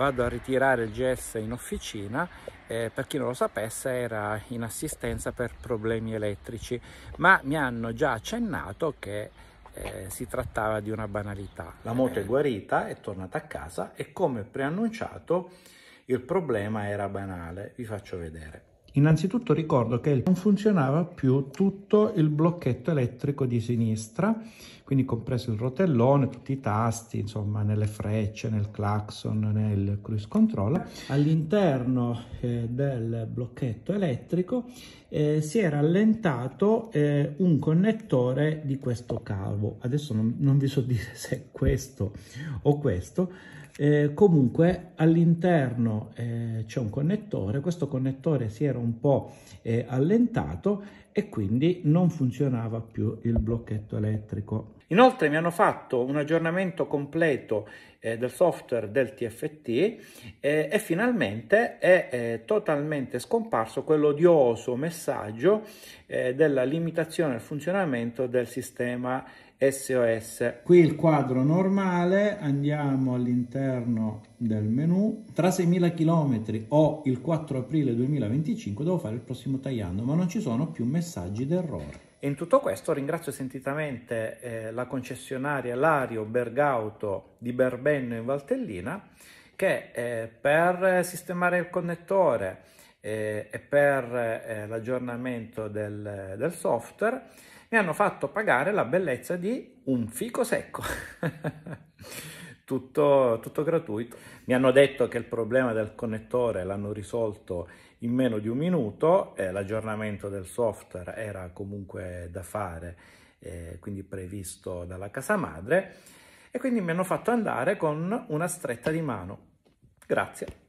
vado a ritirare il GS in officina eh, per chi non lo sapesse era in assistenza per problemi elettrici ma mi hanno già accennato che eh, si trattava di una banalità la moto è eh, guarita è tornata a casa e come preannunciato il problema era banale vi faccio vedere Innanzitutto ricordo che non funzionava più tutto il blocchetto elettrico di sinistra, quindi compreso il rotellone, tutti i tasti, insomma, nelle frecce, nel clacson, nel cruise control. All'interno eh, del blocchetto elettrico eh, si era allentato eh, un connettore di questo cavo. Adesso non, non vi so dire se è questo o questo, eh, comunque all'interno eh, c'è un connettore, questo connettore si era un po' eh, allentato e quindi non funzionava più il blocchetto elettrico. Inoltre mi hanno fatto un aggiornamento completo eh, del software del TFT eh, e finalmente è eh, totalmente scomparso quell'odioso messaggio eh, della limitazione al funzionamento del sistema SOS. Qui il quadro normale, andiamo all'interno del menu. Tra 6.000 km o il 4 aprile 2025 devo fare il prossimo tagliando, ma non ci sono più messaggi messaggi d'errore. In tutto questo ringrazio sentitamente eh, la concessionaria Lario Bergauto di Berbenno in Valtellina che eh, per sistemare il connettore eh, e per eh, l'aggiornamento del, del software mi hanno fatto pagare la bellezza di un fico secco. Tutto, tutto, gratuito. Mi hanno detto che il problema del connettore l'hanno risolto in meno di un minuto, eh, l'aggiornamento del software era comunque da fare, eh, quindi previsto dalla casa madre, e quindi mi hanno fatto andare con una stretta di mano. Grazie.